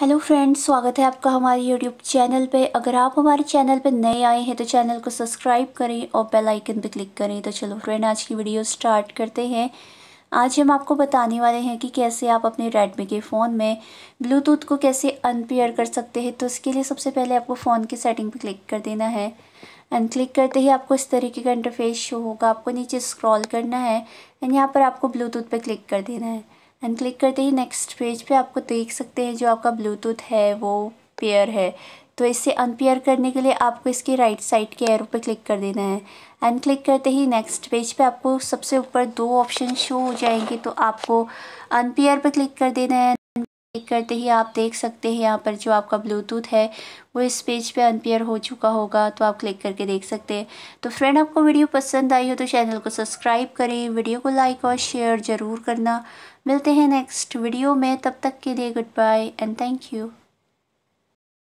hello friends स्वागत है आपका हमारे यूट्यूब चैनल पे अगर आप हमारे चैनल पे नए आए हैं तो चैनल को सब्सक्राइब करें और बेल आइकन पे क्लिक करें तो चलो फ्रेंड आज की वीडियो स्टार्ट करते हैं आज हम आपको बताने वाले हैं कि कैसे आप अपने रेडमी के फ़ोन में ब्लूटूथ को कैसे अनपेयर कर सकते हैं तो इसके लिए सबसे पहले आपको फ़ोन की सेटिंग पर क्लिक कर देना है एंड क्लिक करते ही आपको इस तरीके का इंटरफेस शो होगा आपको नीचे स्क्रॉल करना है एंड यहाँ पर आपको ब्लूटूथ पर क्लिक कर देना है एंड क्लिक करते ही नेक्स्ट पेज पे आपको देख सकते हैं जो आपका ब्लूटूथ है वो पेयर है तो इसे अनपेयर करने के लिए आपको इसके राइट साइड के एरो पे क्लिक कर देना है एंड क्लिक करते ही नेक्स्ट पेज पे आपको सबसे ऊपर दो ऑप्शन शो हो जाएंगे तो आपको अनपेयर पे क्लिक कर देना है क्लिक करते ही आप देख सकते हैं यहाँ पर जो आपका ब्लूटूथ है वो इस पेज पे अनपेयर हो चुका होगा तो आप क्लिक करके देख सकते हैं तो फ्रेंड आपको वीडियो पसंद आई हो तो चैनल को सब्सक्राइब करें वीडियो को लाइक और शेयर ज़रूर करना मिलते हैं नेक्स्ट वीडियो में तब तक के लिए goodbye and thank you